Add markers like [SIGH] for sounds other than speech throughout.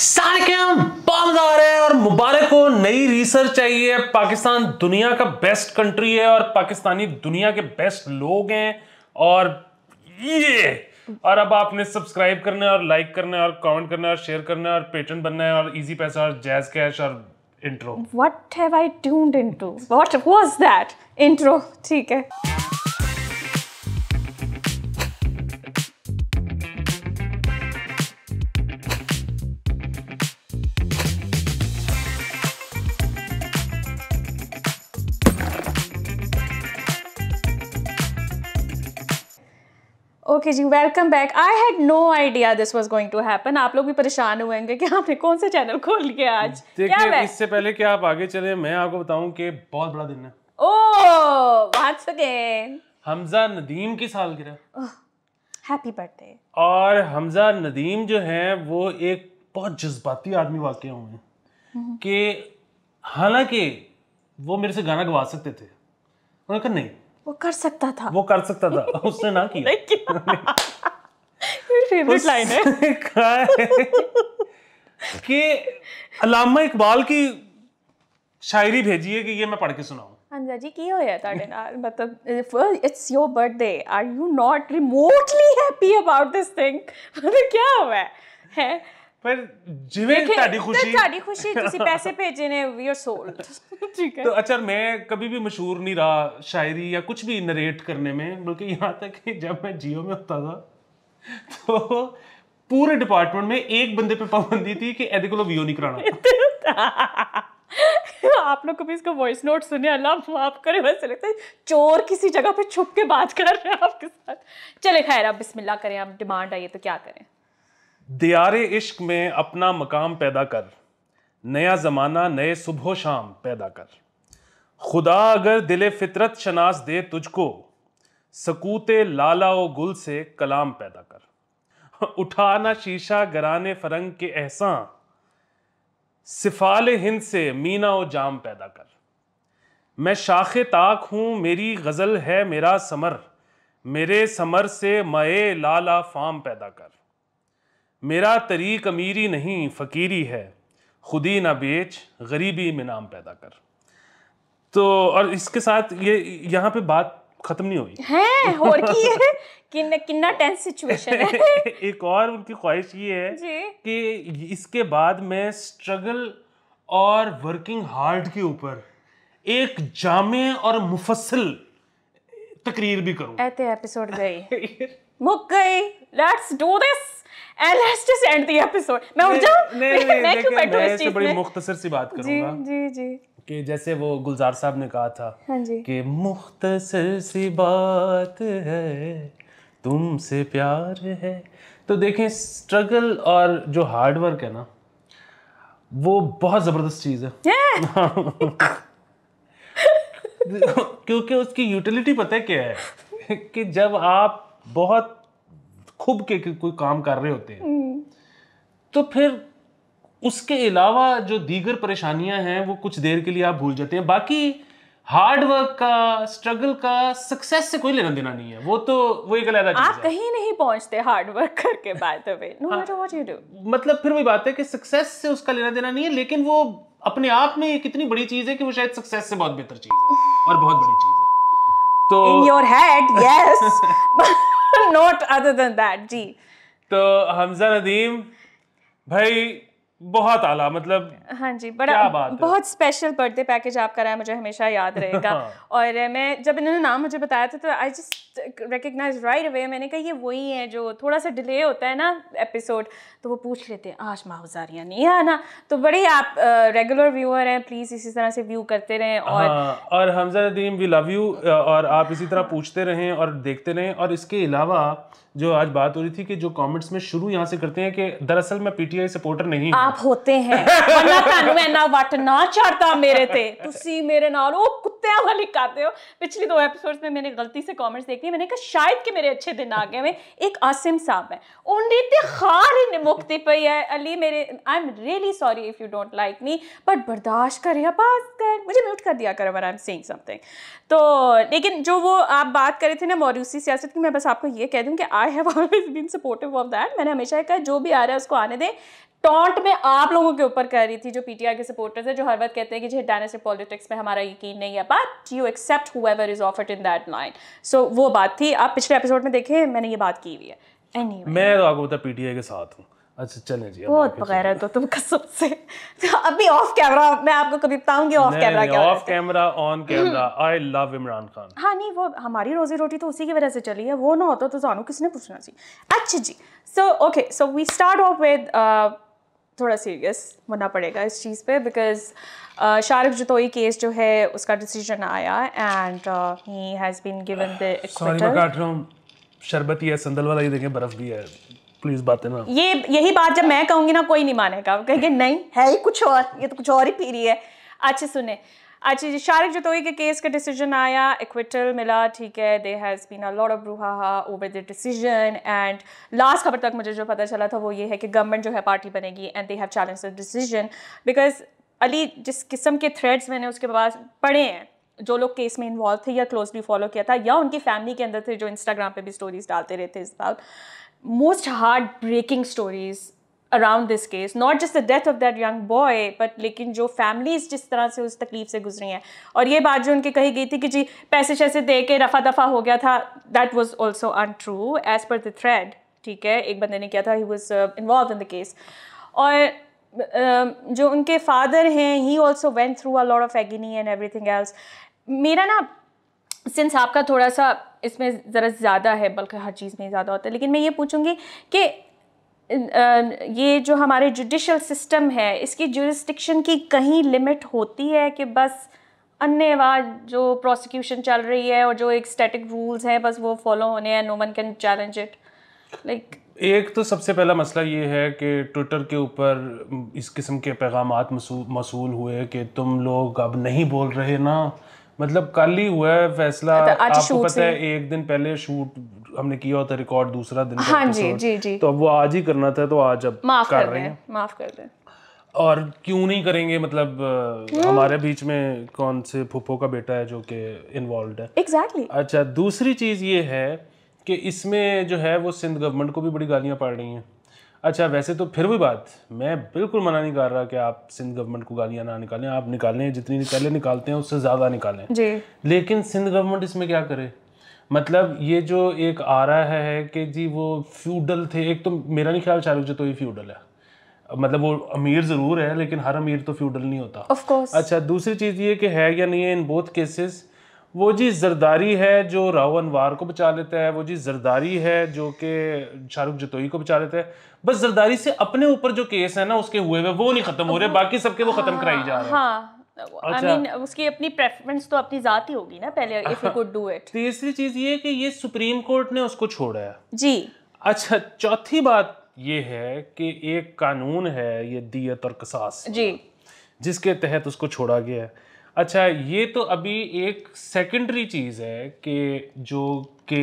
सारिकम बमदार है और मुबारक को नई रिसर्च चाहिए पाकिस्तान दुनिया का बेस्ट कंट्री है और पाकिस्तानी दुनिया के बेस्ट लोग हैं और ये और अब आपने सब्सक्राइब करना है और लाइक करना है और कमेंट करना है और शेयर करना है और पेटर्न बनना है और इजी पैसा और जैज कैश और intro what have I tuned into what was that intro ठीक है ओके जी welcome back I had no idea this was going to happen आप लोग भी परेशान हुए होंगे कि आपने कौन सा चैनल खोल लिया आज देखिए इससे पहले कि आप आगे चले मैं आपको बताऊं कि बहुत बड़ा दिन है oh once again Hamza Nadeem की सालगिरह हैप्पी बर्थडे और हमजा नदीम जो है वो एक बहुत जज्बाती आदमी वाकई हुए हम्म। कि हालांकि वो मेरे से गाना गवा सकते थे उन्होंने कहा नहीं वो कर सकता था वो कर सकता था [LAUGHS] उसने ना किया फेवरेट [LAUGHS] लाइन है [LAUGHS] कि अलामा इकबाल की शायरी भेजी है कि ये मैं पढ़ के सुनाऊं अंजा जी की होया ताडे नाल मतलब it's your birthday are you not remotely happy about this thing मतलब क्या हुआ है ਪਰ ਜਿਵੇਂ ਤੁਹਾਡੀ ਖੁਸ਼ੀ ਤੁਹਾਡੀ ਖੁਸ਼ੀ ਤੁਸੀਂ ਪੈਸੇ ਭੇਜੇ ਨੇ ਵੀ ਆਰ ਸੋਲਡ ਠੀਕ ਹੈ ਤਾਂ ਅਚਰ ਮੈਂ कभी ਵੀ ਮਸ਼ਹੂਰ ਨਹੀਂ ਰਹਾ ਸ਼ਾਇਰੀ ਜਾਂ ਕੁਝ ਵੀ ਨਰੇਟ ਕਰਨੇ ਮੈਂ ਬਲਕਿ यहाँ ਤੱਕ ਕਿ ਜਦ ਮੈਂ ਜੀਓ ਮੇ ਹੁੰਦਾ था ਤੋ पूरे डिपार्टमेंट में एक बंदे पे पाबंदी थी कि एदे को वीओ नहीं कराना आप लोग कभी इसका वॉइस नोट सुने अल्लाह माफ करे वैसे लगता है चोर किसी जगह पे छुप के बात कर रहे हैं आपके साथ चले खैर आप बिस्मिल्लाह करें आप डिमांड आइए तो क्या करें दियार इश्क में अपना मकाम पैदा कर नया ज़माना नए सुबह शाम पैदा कर खुदा अगर दिल फितरत शनास दे तुझको सकूत लाला व गुल से कलाम पैदा कर उठाना शीशा गराने फरंग के एहसान सिफाल हिंद से मीना व जाम पैदा कर मैं शाख ताक हूँ मेरी गज़ल है मेरा समर मेरे समर से मए लाला फाम पैदा कर मेरा तरीक अमीरी नहीं फ़कीरी है खुदी ना बेच गरीबी में नाम पैदा कर तो और इसके साथ ये यहाँ पे बात खत्म नहीं हुई है और की है कि किन्ना टेंस सिचुएशन है [LAUGHS] एक और उनकी ख्वाहिश ये है कि इसके बाद मैं स्ट्रगल और वर्किंग हार्ड के ऊपर एक जामे और मुफसल तकरीर भी करूं एपिसोड गई [LAUGHS] मुक गई let's do this and let's just end the episode मैं उठ जाऊं नहीं नहीं मैं क्यों बैठूं इस चीज में बड़ी मुख्तसर सी बात करूंगा जी जी कि जैसे वो गुलजार साहब ने कहा था हाँ जी कि मुख्तसर सी बात है तुमसे प्यार है तो देखें स्ट्रगल और जो हार्ड वर्क है ना वो बहुत ज़बरदस्त चीज़ है [LAUGHS] क्योंकि उसकी यूटिलिटी पता है क्या है कि जब आप बहुत खुब के कोई काम कर रहे होते हैं हम्म। तो फिर उसके अलावा जो दीगर परेशानियां हैं वो कुछ देर के लिए आप भूल जाते हैं बाकी हार्ड वर्क का स्ट्रगल का सक्सेस से कोई लेना देना नहीं है वो तो वो एक अलग आप कहीं नहीं पहुंचते हार्ड वर्क करके by the way no matter what you do मतलब फिर वही बात है कि सक्सेस से उसका लेना देना नहीं है लेकिन वो अपने आप में एक इतनी बड़ी चीज है कि वो शायद सक्सेस से बहुत बेहतर चीज है और बहुत बड़ी चीज है तो in your head yes not other than that जी तो हमजा नदीम भाई बहुत आला मतलब हाँ जी बड़ा क्या बात बहुत स्पेशल बर्थडे पैकेज आपका रहा मुझे हमेशा याद [LAUGHS] रहेगा हाँ। और मैं जब इन्होंने नाम मुझे बताया था तो I just recognise right away मैंने कहा ये वही है जो थोड़ा सा डिले होता है ना एपिसोड तो वो पूछ लेते हैं आज माहौजारिया नहीं है ना तो बड़े आप रेगुलर व्यूअर हैं प्लीज़ इसी तरह से व्यू करते रहें और हाँ, और Hamza Nadeem we love you और आप इसी तरह पूछते रहें और देखते रहें और इसके अलावा जो आज बात हो रही थी कि जो कमेंट्स में शुरू यहाँ से करते हैं कि दरअसल मैं पीटीआई सपोर्टर नहीं आप होते हैं वरना वट ना चढ़ता मेरे थे तुसी मेरे नाल ओ कुत्ते वाली खाते हो पिछले दो एपिसोड्स में मैंने गलती से कमेंट्स देखी मैंने कहा शायद कि मेरे अच्छे दिन आ गए हैं एक आसिम साहब है उन्हें तो खार ही मुक्ति पई है अली मेरे I am really sorry if you don't like me but बर्दाश्त कर या पास कर मुझे म्यूट कर दिया करो आई एम सेइंग समथिंग तो लेकिन जो वो आप बात कर रहे थे ना मौरूसी सियासत की मैं बस आपको ये कह दूँ कि I have always been supportive of that मैंने हमेशा कहा जो भी आ रहा है उसको आने दें टॉन्ट में आप लोगों के ऊपर कर रही थी जो पीटीआई के सपोर्टर्स है जो हर वक्त कहते हैं कि जी डायनेस्टिक पॉलिटिक्स में हमारा यकीन नहीं है but you accept whoever is offered in that line so वो बात थी आप पिछले एपिसोड में देखें मैंने ये बात की हुई है anyway. मैं तो आपको पता पीटीआई के साथ हूँ अच्छा चलें जी बहुत बगैर तो तुम कसम से [LAUGHS] तो अभी ऑफ कैमरा मैं आपको कभी बताऊंगी ऑफ कैमरा क्या off camera on camera I love Imran Khan हाँ नहीं वो हमारी रोजी रोटी तो उसी की वजह से चली है वो ना होता तो जानू किसने पूछना सी अच्छा जी so okay so we start off with थोड़ा सीरियस होना पड़ेगा इस चीज़ पे बिकॉज शारिफ जतोई केस जो है उसका डिसीजन आया and he has been given the sorry मैं काट रहा हूँ शरबत ही है संदल वाला ही देखें बर्फ़ भी है प्लीज बातें ना ये यही बात जब मैं कहूँगी ना कोई नहीं मानेगा कहेंगे नहीं है ही कुछ और ये तो कुछ और ही पीरी है अच्छा सुने अच्छा जी शारिक जतोई के केस का डिसीजन आया इक्विटल मिला ठीक है there has been a lot of रूहा over the decision and last खबर तक मुझे जो पता चला था वो ये है कि गवर्नमेंट जो है पार्टी बनेगी and they have challenge the decision because Ali जिस किस्म के थ्रेड्स मैंने उसके पास पढ़े हैं जो लोग केस में इन्वॉल्व थे या क्लोजली फॉलो किया था या उनकी फैमिली के अंदर थे जो इंस्टाग्राम पे भी स्टोरीज डालते रहे थे इस बात most heartbreaking stories around this case not just the death of that young boy but लेकिन जो फैमिलीज जिस तरह से उस तकलीफ से गुजरी हैं और ये बात जो उनकी कही गई थी कि जी पैसे शैसे दे के रफा दफा हो गया था that was also untrue as per the thread ठीक है एक बंदे ने किया था he was involved in the case और uh, जो उनके फादर हैं he also went through a lot of agony and everything else मेरा ना सिंस आपका थोड़ा सा इसमें ज़रा ज़्यादा है बल्कि हर चीज़ में ज़्यादा होता है लेकिन मैं ये पूछूँगी कि ये जो हमारे जुडिशल सिस्टम है इसकी जुरिस्टिक्शन की कहीं लिमिट होती है कि बस अन्य जो प्रोसिक्यूशन चल रही है और जो एक स्टैटिक रूल्स हैं बस वो फॉलो होने हैं no one can challenge it like एक तो सबसे पहला मसला ये है कि ट्विटर के ऊपर इस किस्म के पैगाम मसूल हुए कि तुम लोग अब नहीं बोल रहे ना मतलब कल ही हुआ है फैसला अच्छा, आपको पता है एक दिन पहले शूट हमने किया होता रिकॉर्ड दूसरा दिन हाँ जी जी जी तो अब वो आज ही करना था तो आज अब माफ कर, कर रहे हैं माफ कर दे और क्यों नहीं करेंगे मतलब हम्म। हमारे बीच में कौन से फुफो का बेटा है जो कि इन्वॉल्व है एग्जैक्टली exactly. अच्छा दूसरी चीज ये है कि इसमें जो है वो सिंध गवर्नमेंट को भी बड़ी गालियां पड़ रही हैं अच्छा वैसे तो फिर भी बात मैं बिल्कुल मना नहीं कर रहा कि आप सिंध गवर्नमेंट को गालियां ना निकालें आप निकालें जितनी पहले निकालते हैं उससे ज़्यादा निकालें जी लेकिन सिंध गवर्नमेंट इसमें क्या करे मतलब ये जो एक आ रहा है कि जी वो फ्यूडल थे एक तो मेरा नहीं ख्याल चालू जो तो ये फ्यूडल है मतलब वो अमीर ज़रूर है लेकिन हर अमीर तो फ्यूडल नहीं होता अच्छा दूसरी चीज़ ये कि है या नहीं है इन बोथ केसेस वो जी जरदारी है जो राहु अनवार को बचा लेता है वो जी जरदारी है जो कि शाहरुख जतोई को बचा लेता है बस जरदारी से अपने ऊपर जो केस है ना उसके हुए हुए वो नहीं खत्म हो रहे बाकी सबके वो खत्म कराई जा रहे हैं हाँ, अच्छा, I mean, उसकी अपनी प्रेफरेंस तो अपनी जात ही होगी ना पहले if you could do it तीसरी चीज ये कि ये सुप्रीम कोर्ट ने उसको छोड़ा है जी अच्छा चौथी बात ये है कि एक कानून है ये दियत और कसास जी जिसके तहत उसको छोड़ा गया है अच्छा ये तो अभी एक सेकेंडरी चीज़ है कि जो के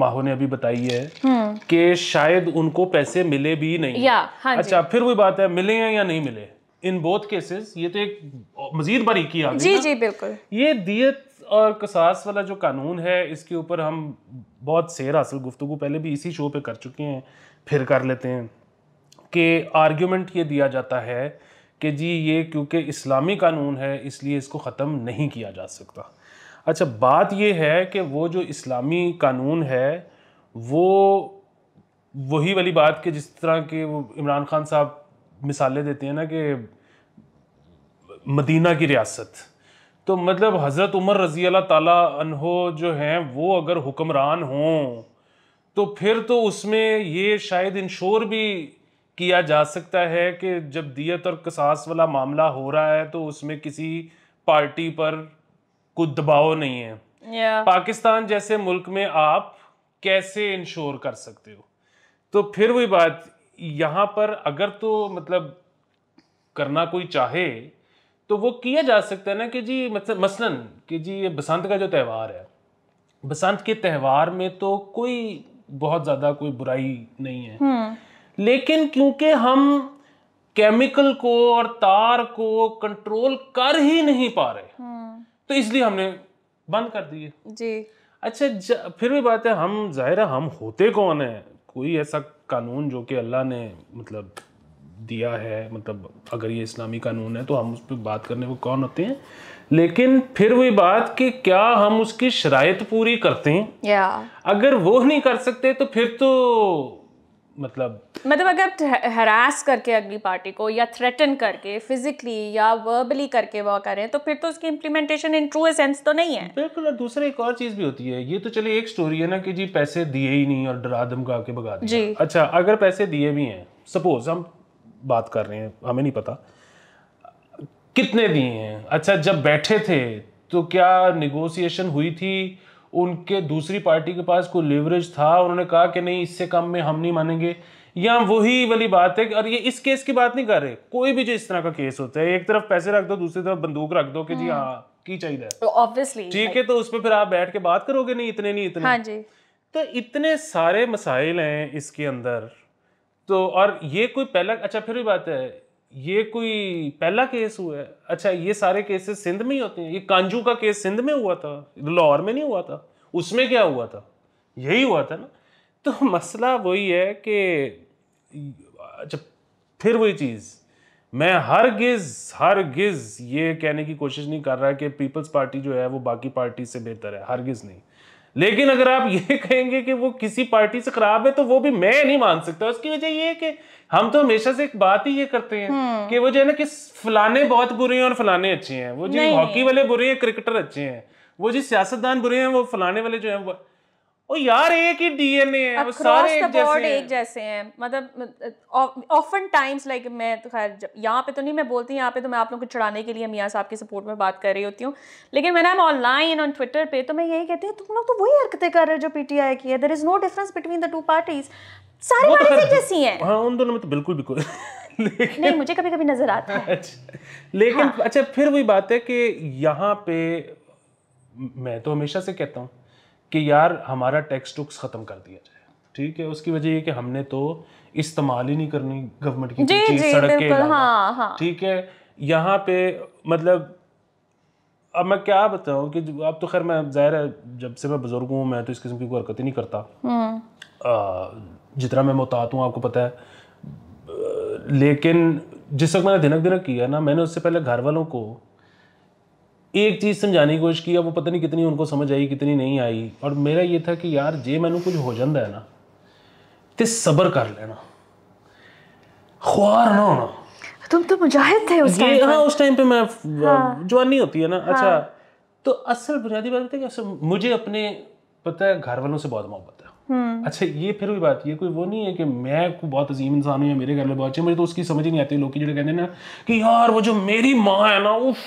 माहो ने अभी बताई है हम्म। कि शायद उनको पैसे मिले भी नहीं या, हाँ अच्छा फिर वही बात है मिले हैं या नहीं मिले इन बोथ केसेस ये तो एक मजीद बारीकी आ गई जी जी बिल्कुल ये दियत और कसास वाला जो कानून है इसके ऊपर हम बहुत शेर हासिल गुफ्तु पहले भी इसी शो पे कर चुके हैं फिर कर लेते हैं कि आर्ग्यूमेंट ये दिया जाता है कि जी ये क्योंकि इस्लामी कानून है इसलिए इसको ख़त्म नहीं किया जा सकता अच्छा बात यह है कि वो जो इस्लामी कानून है वो वही वाली बात कि जिस तरह के वो इमरान खान साहब मिसालें देते हैं ना कि मदीना की रियासत तो मतलब हज़रत उमर रज़ी अल्लाह तहो जो हैं वो अगर हुक्मरान हों तो फिर तो उसमें ये शायद इंशोर भी किया जा सकता है कि जब दियत और कसास वाला मामला हो रहा है तो उसमें किसी पार्टी पर कुछ दबाव नहीं है yeah. पाकिस्तान जैसे मुल्क में आप कैसे इंश्योर कर सकते हो तो फिर वही बात यहाँ पर अगर तो मतलब करना कोई चाहे तो वो किया जा सकता है ना कि जी मतलब मसलन कि जी ये बसंत का जो त्यौहार है बसंत के त्यौहार में तो कोई बहुत ज़्यादा कोई बुराई नहीं है हम्म। लेकिन क्योंकि हम केमिकल को और तार को कंट्रोल कर ही नहीं पा रहे तो इसलिए हमने बंद कर दिए जी अच्छा फिर भी बात है हम जाहिर है हम होते कौन है कोई ऐसा कानून जो कि अल्लाह ने मतलब दिया है मतलब अगर ये इस्लामी कानून है तो हम उस पर बात करने को कौन होते हैं लेकिन फिर वही बात कि क्या हम उसकी शराय पूरी करते हैं या अगर वो नहीं कर सकते तो फिर तो मतलब मतलब अगर हरास करके अगली पार्टी को या थ्रेटन करके फिजिकली या वर्बली करके वो करें तो फिर तो उसकी इम्प्लीमेंटेशन इन ट्रू सेंस तो नहीं है बिल्कुल और दूसरा एक और चीज़ भी होती है ये तो चले एक स्टोरी है ना कि जी पैसे दिए ही नहीं और डरा धमका के भगा दिया जी अच्छा अगर पैसे दिए भी हैं सपोज हम बात कर रहे हैं हमें नहीं पता कितने दिए हैं अच्छा जब बैठे थे तो क्या निगोसिएशन हुई थी उनके दूसरी पार्टी के पास कोई लिवरेज था उन्होंने कहा कि नहीं इससे कम में हम नहीं मानेंगे या वही वाली बात है और ये इस केस की बात नहीं कर रहे कोई भी जो इस तरह का केस होता है एक तरफ पैसे रख दो दूसरी तरफ बंदूक रख दो कि जी हम्म। हाँ की चाहिए तो ठीक है तो उस पर फिर आप बैठ के बात करोगे नहीं इतने नहीं इतने हाँ जी तो इतने सारे मसाइल हैं इसके अंदर तो और ये कोई पहला अच्छा फिर भी बात है ये कोई पहला केस हुआ है अच्छा ये सारे केसेस सिंध में ही होते हैं ये कांजू का केस सिंध में हुआ था लाहौर में नहीं हुआ था उसमें क्या हुआ था यही हुआ था ना तो मसला वही है कि अच्छा फिर वही चीज़ मैं हर गिज़ हर गिज़ ये कहने की कोशिश नहीं कर रहा कि पीपल्स पार्टी जो है वो बाकी पार्टी से बेहतर है हर गिज़ नहीं लेकिन अगर आप ये [LAUGHS] कहेंगे कि वो किसी पार्टी से खराब है तो वो भी मैं नहीं मान सकता उसकी वजह ये है कि हम तो हमेशा से एक बात ही ये करते हैं हम्म। कि वो जो है ना कि फलाने बहुत बुरे हैं और फलाने अच्छे हैं वो जी हॉकी वाले बुरे हैं क्रिकेटर अच्छे हैं वो जी सियासतदान बुरे हैं वो फलाने वाले जो है ओ यार एक ही डीएनए है वो सारे एक जैसे हैं एक जैसे हैं मतलब ऑफन टाइम्स लाइक मैं तो खैर यहाँ पे तो नहीं मैं बोलती यहाँ पे तो मैं आप लोगों को चढ़ाने के लिए मियाँ साहब के सपोर्ट में बात कर रही होती हूँ लेकिन मैंने हम ऑनलाइन ऑन ट्विटर पे तो मैं यही कहती हूँ तुम लोग तो वही हरकतें कर रहे हो जो पीटीआई की है there is no difference between the two parties सारी पार्टीज तो जैसी है हाँ उन दोनों में तो बिल्कुल बिल्कुल [LAUGHS] नहीं मुझे कभी कभी नजर आता है अच्छा, लेकिन हाँ। अच्छा फिर वही बात है कि यहाँ पे मैं तो हमेशा से कहता हूँ कि यार हमारा टेक्स्ट बुक्स ख़त्म कर दिया जाए ठीक है उसकी वजह ये कि हमने तो इस्तेमाल ही नहीं करनी गवर्नमेंट की जी, सड़क के हाँ, हाँ. है यहाँ पे मतलब अब मैं क्या बताऊँ कि अब तो खैर मैं जाहिर है जब से मैं बुजुर्ग हूँ मैं तो इस किस्म की कोई हरकत ही नहीं करता हम्म। जितना मैं मोहतात हूँ आपको पता है लेकिन जिस वक्त मैंने दिनक दिनक किया ना मैंने उससे पहले घर वालों को एक चीज़ समझाने की कोशिश की अब वो पता नहीं कितनी उनको समझ आई कितनी नहीं आई और मेरा ये था कि यार जे मैं कुछ हो जाता है ना तो सबर कर लेना ख्वार ना होना तुम तो मुजाहिद थे उस टाइम हाँ उस टाइम पे मैं हाँ, जवानी होती है ना हाँ, अच्छा तो असल बुनियादी बात है कि मुझे अपने पता है घर वालों से बहुत मोहब्बत है हम्म। अच्छा ये फिर भी बात ये कोई वो नहीं है कि मैं को बहुत अजीम इंसान हूँ या मेरे घर में बहुत अच्छे मुझे तो उसकी समझ ही नहीं आती लोग जो कहते हैं ना कि यार वो जो मेरी माँ है ना उफ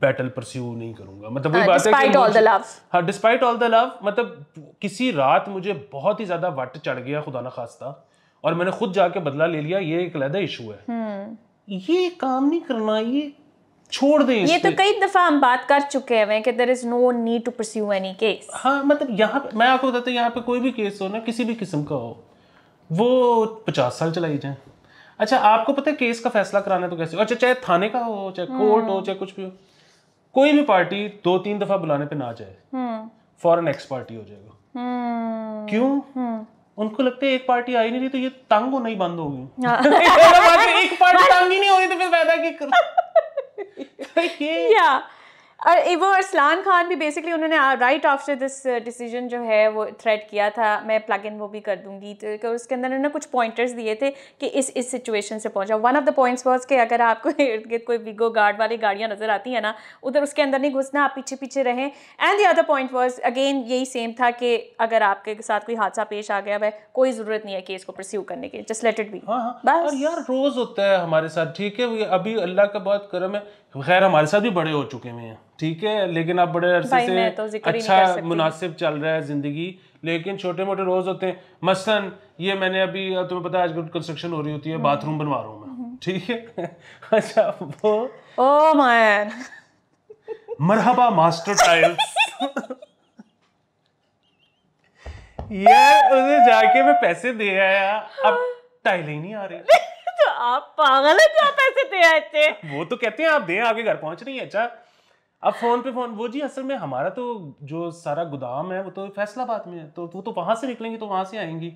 बैटल परस्यू नहीं करूंगा मतलब वही हाँ, बात है कि ऑल हाँ डिस्पाइट ऑल द लव मतलब किसी रात मुझे बहुत ही ज्यादा वट चढ़ गया खुदा ना खास्ता और मैंने खुद जाके बदला ले लिया ये एक अलहदा इशू है हम्म। ये काम नहीं करना ये छोड़ दें ये तो कई दफा हम बात कर चुके हैं कि there is no need to pursue any case हां मतलब यहाँ मैं आपको बताता हूं यहां पे कोई भी केस हो ना किसी भी किस्म का हो वो 50 साल चलाई जाए अच्छा आपको पता है केस का फैसला कराना तो कैसे अच्छा चाहे थाने का हो चाहे कोर्ट हो हम्म। चाहे कुछ भी हो कोई भी पार्टी दो तीन दफा बुलाने पे ना जाए हम्म। फॉरन एक्स पार्टी हो जाएगा हम्म। क्यों हम्म। उनको लगता है एक पार्टी आई नहीं रही तो ये तंग होना ही बंद हो गई [LAUGHS] हाँ। [LAUGHS] एक पार्टी तंग ही नहीं हो रही तो फिर फायदा की [LAUGHS] और वो अरसलान खान भी बेसिकली उन्होंने राइट आफ्टर दिस डिसीजन जो है वो थ्रेट किया था मैं प्लग इन वो भी कर दूंगी तो उसके अंदर उन्होंने कुछ पॉइंटर्स दिए थे कि इस इस सिचुएशन से पहुंचा one of the points was कि अगर आपको [LAUGHS] इर्द गिर्द कोई विगो गार्ड वाली गाड़ियाँ नज़र आती हैं ना उधर उसके अंदर नहीं घुसना आप पीछे पीछे रहें and the other point was again यही सेम था कि अगर आपके साथ कोई हादसा पेश आ गया वह कोई ज़रूरत नहीं है केस को परस्यू करने के जस्ट लेट इट बी हाँ, हाँ। यार रोज़ होता है हमारे साथ ठीक है अभी अल्लाह का बहुत करम है तो खैर हमारे साथ भी बड़े हो चुके हैं ठीक है लेकिन आप बड़े अरसे से तो अच्छा मुनासिब चल रहा है ज़िंदगी लेकिन छोटे मोटे रोज़ होते हैं मसलन ये मैंने अभी तुम्हें पता है आजकल कंस्ट्रक्शन हो रही होती है बाथरूम हम्म। बनवा रहा हूँ मैं हम्म। ठीक है [LAUGHS] अच्छा वो ओ मैन मरहबा मास्टर टाइल्स [LAUGHS] ये उसे जाके मैं पैसे दे आया अब टाइलें हाँ। नहीं आ रही [LAUGHS] आप पागल है क्या पैसे दे आए थे वो तो कहते हैं आप दें आपके घर पहुंच रही है अच्छा अब फोन पे फोन वो जी असल में हमारा तो जो सारा गोदाम है वो तो फैसलाबाद में है तो वो तो वहां से निकलेंगे तो वहां से आएंगी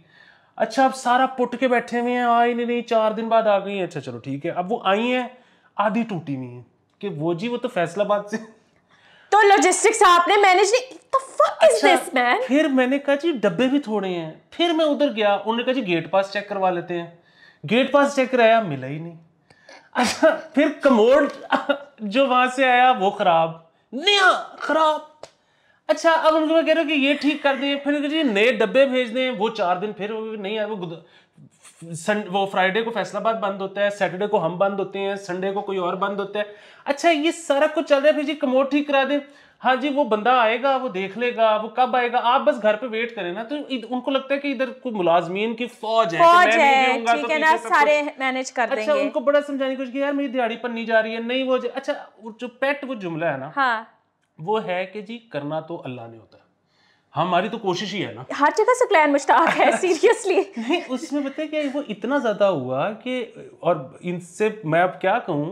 अच्छा अब सारा पुट के बैठे हुए हैं आई नहीं नहीं चार दिन बाद आ गई हैं अच्छा चलो ठीक है अब वो आई है आधी टूटी हुई है कि वो जी वो तो फैसलाबाद से तो लॉजिस्टिक्स आपने मैनेज नहीं तो फक इज दिस मैन फिर मैंने कहा जी डब्बे भी थोड़े हैं फिर मैं उधर गया उन्होंने कहा जी गेट पास चेक करवा लेते हैं गेट पास चेक कराया मिला ही नहीं अच्छा फिर कमोड जो वहां से आया वो खराब नया खराब अच्छा अब उनको मैं कह रहा हूँ कि ये ठीक कर दें फिर जी नए डब्बे भेज दें वो चार दिन फिर वो नहीं आए वो वो फ्राइडे को फैसलाबाद बंद होता है सैटरडे को हम बंद होते हैं संडे को कोई और बंद होता है अच्छा ये सारा कुछ चल रहा है फिर जी कमोड ठीक करा दें हाँ जी वो बंदा आएगा वो देख लेगा वो कब आएगा आप बस घर पे वेट करें ना तो उनको लगता है कि इधर कोई मुलाजमीन की फौज है फौज तो है ठीक तो ना सारे मैनेज कर अच्छा, देंगे उनको बड़ा समझाने की की यार मेरी दिहाड़ी पर नहीं जा रही है नहीं वो अच्छा जो पेट वो जुमला है ना हाँ वो है कि जी करना तो अल्लाह ने होता है हमारी तो कोशिश ही है ना हर जगह से प्लान मुश्ताक है सीरियसली [LAUGHS] नहीं उसमें बताया है वो इतना ज़्यादा हुआ कि और इनसे मैं अब क्या कहूँ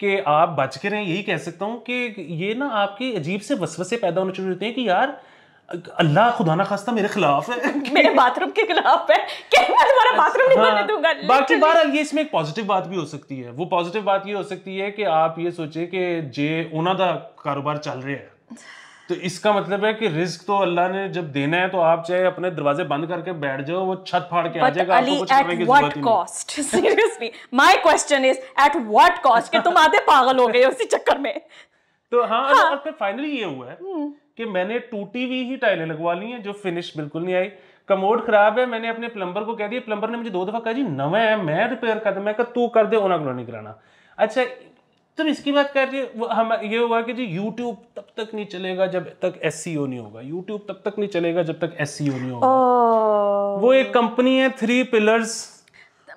कि आप बच के रहें यही कह सकता हूँ कि ये ना आपके अजीब से वसवसे पैदा होने शुरू होते हैं कि यार अल्लाह खुदा ना खास्ता मेरे खिलाफ है [LAUGHS] मेरे बाथरूम के खिलाफ है क्या मैं तुम्हारा अच्छा, बाथरूम नहीं हाँ, दूंगा बाकी बार ये इसमें एक पॉजिटिव बात भी हो सकती है वो पॉजिटिव बात ये हो सकती है कि आप ये सोचे कि जे उन्हों का कारोबार चल रहा है तो इसका मतलब है कि रिस्क तो अल्लाह ने जब देना है तो आप चाहे अपने दरवाजे बंद करके बैठ जाओ वो छत फाड़ के आ जाएगा आपको कुछ करने cost seriously my question is at what cost कि तुम आधे पागल हो गए उसी चक्कर में तो हाँ, हाँ। और फिर फाइनली ये हुआ है हम्म। कि मैंने टूटी हुई ही टाइलें लगवा ली हैं जो फिनिश बिल्कुल नहीं आई कमोड खराब है मैंने अपने प्लम्बर को कह दिया प्लम्बर ने मुझे दो दफा कहा जी नवा है मैं रिपेयर कर मैं तू कर दे ओना नहीं कराना अच्छा तो इसकी बात कर रही हम ये हुआ कि जी यूट्यूब तब तक नहीं चलेगा जब तक एस e नहीं होगा यूट्यूब तब तक नहीं चलेगा जब तक एस e नहीं होगा वो एक कंपनी है थ्री पिलर्स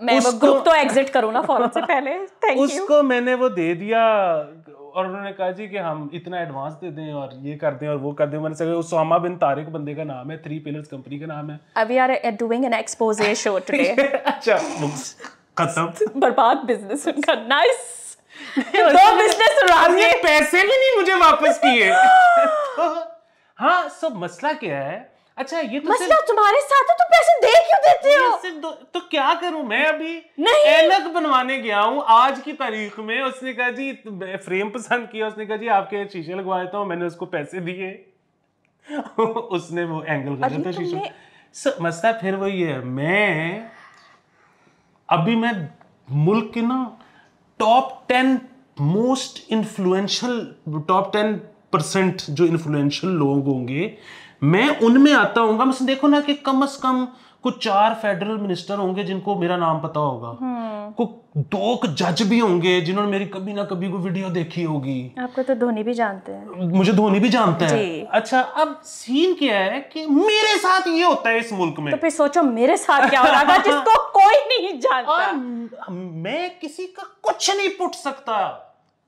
मैं ग्रुप तो एग्जिट करूँ ना फॉरन से पहले थैंक यू उसको मैंने वो दे दिया और उन्होंने कहा जी कि हम इतना एडवांस दे दें और ये कर दें और वो कर दें मैंने सर उसामा बिन तारिक बंदे का नाम है थ्री पिलर्स कंपनी का नाम है अभी are doing an expose show today अच्छा खत्म बर्बाद बिजनेस उनका नाइस [LAUGHS] दो बिजनेस उड़ा पैसे भी नहीं मुझे वापस किए [LAUGHS] [LAUGHS] हाँ सब मसला क्या है अच्छा ये तो मसला तुम्हारे साथ है तो पैसे दे क्यों देते हो तो क्या करूं मैं अभी नहीं एनक बनवाने गया हूँ आज की तारीख में उसने कहा जी फ्रेम पसंद किया उसने कहा जी आपके शीशे लगवाया था तो मैंने उसको पैसे दिए उसने वो एंगल कर दिया शीशे मसला फिर वही है मैं अभी मैं मुल्क के ना top ten most influential top ten percent जो इन्फ्लुएंशियल लोग होंगे मैं उनमें आता हूँ देखो ना कि कम अज कम कुछ चार फेडरल मिनिस्टर होंगे जिनको मेरा नाम पता होगा हम्म। कुछ दो जज भी होंगे जिन्होंने मेरी कभी ना कभी कोई वीडियो देखी होगी आपको तो धोनी भी जानते हैं मुझे धोनी भी जानते हैं अच्छा अब सीन क्या है कि मेरे साथ ये होता है इस मुल्क में तो फिर सोचो मेरे साथ क्या हो रहा था [LAUGHS] जिसको कोई नहीं जानता और मैं किसी का कुछ नहीं पुट सकता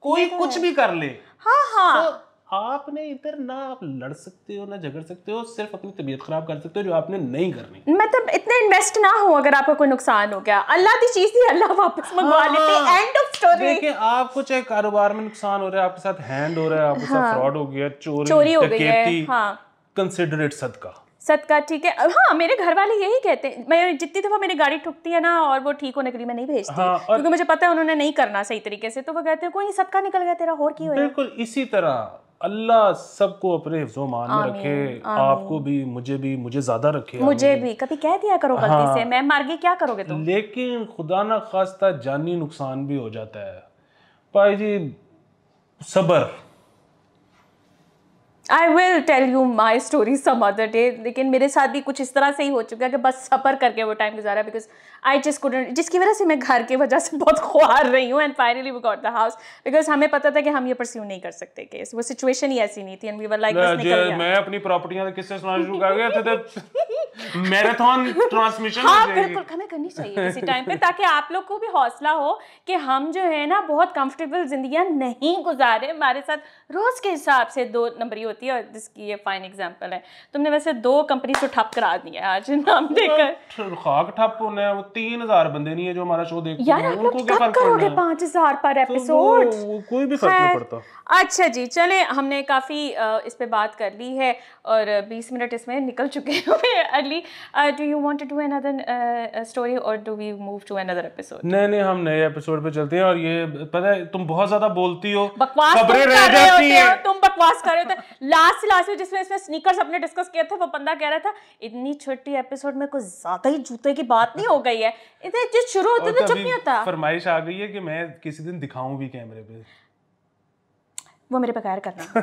कोई तो कुछ भी कर ले हाँ हाँ तो आपने इधर ना आप लड़ सकते हो ना झगड़ सकते हो सिर्फ अपनी तबीयत खराब कर सकते हो जो आपने नहीं करनी मतलब इतने इन्वेस्ट ना हो अगर आपका कोई नुकसान हो गया अल्लाह की चीज थी अल्लाह वापस मंगवा लेते एंड ऑफ स्टोरी देखिए आपको चाहे कारोबार में नुकसान हो रहा है आपके साथ हैंड हो रहा है आपके साथ फ्रॉड हाँ। हो गया चोरी, चोरी हो गई है हाँ इट सदका सदका ठीक है हाँ मेरे घर वाले यही कहते हैं मैं जितनी दफ़ा मेरी गाड़ी ठुकती है ना और वो ठीक होने के लिए मैं नहीं भेजती हाँ, क्योंकि मुझे पता है उन्होंने नहीं करना सही तरीके से तो वो कहते हैं कोई सदका निकल गया तेरा और क्यों बिल्कुल इसी तरह अल्लाह सबको अपने हिफ्जो मान में रखे आपको भी मुझे भी मुझे ज्यादा रखे मुझे भी कभी कह दिया करो गलती हाँ, से मैं मार के क्या करोगे तुम तो? लेकिन खुदा ना खास्ता जानी नुकसान भी हो जाता है भाई जी सबर I will tell you my story some other day लेकिन मेरे साथ भी कुछ इस तरह से ही हो चुका है कि बस सफ़र करके वो टाइम गुजारा बिकॉज आई जस्ट कुडेंट जिसकी वजह से मैं घर की वजह से बहुत [LAUGHS] खुआर रही हूँ and finally we got the house because हमें पता था कि हम ये परस्यू नहीं कर सकते वो सिचुएशन ही ऐसी नहीं थी एंड वी वर लाइक मैं अपनी प्रॉपर्टियाँ किससे सुनाना शुरू कर गया था [LAUGHS] मैराथन ट्रांसमिशन हाँ बिल्कुल हमें करनी चाहिए किसी टाइम पे ताकि आप लोग को भी हौसला हो कि हम जो है ना बहुत कंफर्टेबल जिंदगी नहीं गुजारे हमारे साथ रोज के हिसाब से दो नंबरी होती है और जिसकी ये फाइन एग्जांपल है तुमने वैसे दो कंपनी को ठप करा दी है आज नाम देकर खाक ठप होने हैं वो तीन हजार बंदे नहीं है जो हमारा शो देखते हैं उनको क्या फर्क करोगे पाँच हजार पर एपिसोड तो कोई भी फर्क नहीं पड़ता अच्छा जी चले हमने काफी इस पे बात कर ली है और बीस मिनट इसमें निकल चुके हैं [LAUGHS] Uh, do you want to do another uh, uh, story or do we move to another episode? नहीं नहीं हम नए एपिसोड पे चलते हैं और ये पता है तुम बहुत ज्यादा बोलती हो बकवास खबरें रह जाती हैं तुम बकवास कर रहे हो लास्ट लास्ट में जिसमें इसमें स्नीकर्स अपने डिस्कस किए थे वो बंदा कह रहा था इतनी छोटी एपिसोड में कुछ ज्यादा ही जूते की बात नहीं हो गई है इतने जो शुरू होते तो चुप नहीं होता फरमाइश आ गई है कि मैं किसी दिन दिखाऊं भी कैमरे पे वो मेरे बगैर करना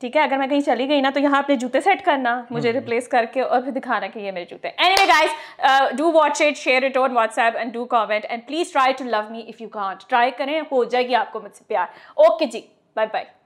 ठीक है अगर मैं कहीं चली गई ना तो यहाँ अपने जूते सेट करना मुझे रिप्लेस हम्म। करके और फिर दिखाना कि ये मेरे जूते anyway guys do watch it share it on WhatsApp and do comment and please try to love me if you can't try करें हो जाएगी आपको मुझसे प्यार ओके जी बाय बाय